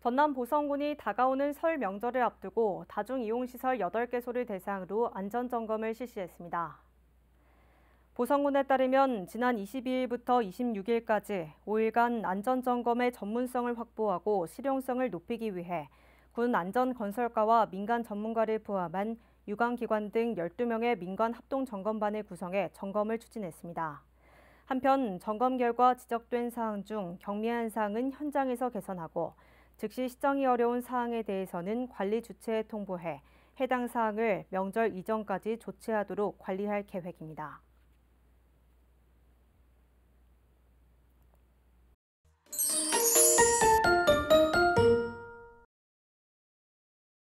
전남 보성군이 다가오는 설 명절을 앞두고 다중이용시설 8개소를 대상으로 안전점검을 실시했습니다. 보성군에 따르면 지난 22일부터 26일까지 5일간 안전점검의 전문성을 확보하고 실용성을 높이기 위해 군 안전건설과와 민간 전문가를 포함한 유관기관 등 12명의 민관 합동점검반을 구성해 점검을 추진했습니다. 한편 점검 결과 지적된 사항 중 경미한 사항은 현장에서 개선하고 즉시 시정이 어려운 사항에 대해서는 관리 주체에 통보해 해당 사항을 명절 이전까지 조치하도록 관리할 계획입니다.